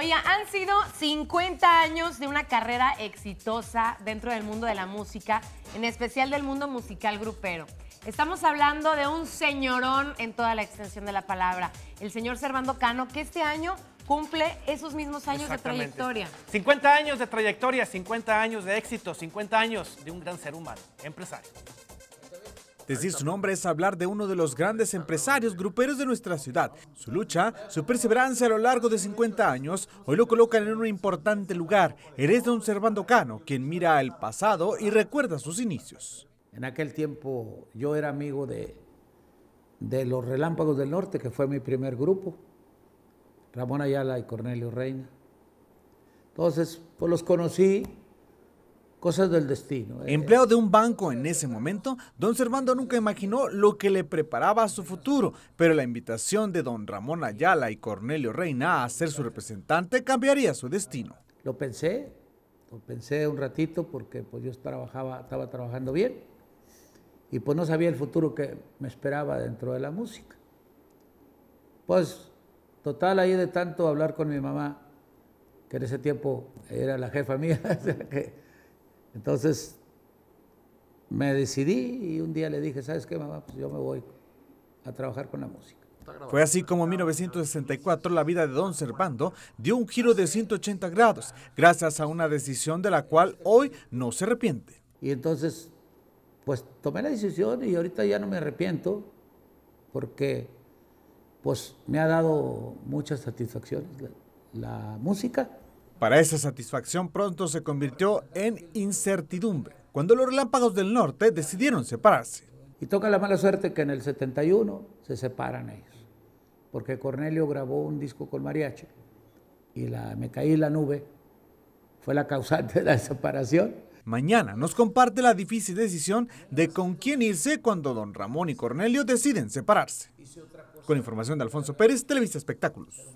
Oye, han sido 50 años de una carrera exitosa dentro del mundo de la música, en especial del mundo musical grupero. Estamos hablando de un señorón en toda la extensión de la palabra, el señor Servando Cano, que este año cumple esos mismos años de trayectoria. 50 años de trayectoria, 50 años de éxito, 50 años de un gran ser humano, empresario. Decir su nombre es hablar de uno de los grandes empresarios gruperos de nuestra ciudad. Su lucha, su perseverancia a lo largo de 50 años, hoy lo colocan en un importante lugar. Eres de un Servando Cano, quien mira al pasado y recuerda sus inicios. En aquel tiempo yo era amigo de, de los Relámpagos del Norte, que fue mi primer grupo. Ramón Ayala y Cornelio Reina. Entonces, pues los conocí cosas del destino. Eh. Empleado de un banco en ese momento, don Servando nunca imaginó lo que le preparaba a su futuro, pero la invitación de don Ramón Ayala y Cornelio Reina a ser su representante cambiaría su destino. Lo pensé, lo pensé un ratito porque pues yo trabajaba, estaba trabajando bien y pues no sabía el futuro que me esperaba dentro de la música. Pues total ahí de tanto hablar con mi mamá, que en ese tiempo era la jefa mía, que entonces me decidí y un día le dije, ¿sabes qué, mamá? Pues yo me voy a trabajar con la música. Fue así como en 1964 la vida de Don Servando dio un giro de 180 grados, gracias a una decisión de la cual hoy no se arrepiente. Y entonces, pues tomé la decisión y ahorita ya no me arrepiento porque pues me ha dado muchas satisfacciones la música para esa satisfacción pronto se convirtió en incertidumbre, cuando los relámpagos del norte decidieron separarse. Y toca la mala suerte que en el 71 se separan ellos, porque Cornelio grabó un disco con mariachi y la Me caí la nube fue la causante de la separación. Mañana nos comparte la difícil decisión de con quién irse cuando don Ramón y Cornelio deciden separarse. Con información de Alfonso Pérez, Televisa Espectáculos.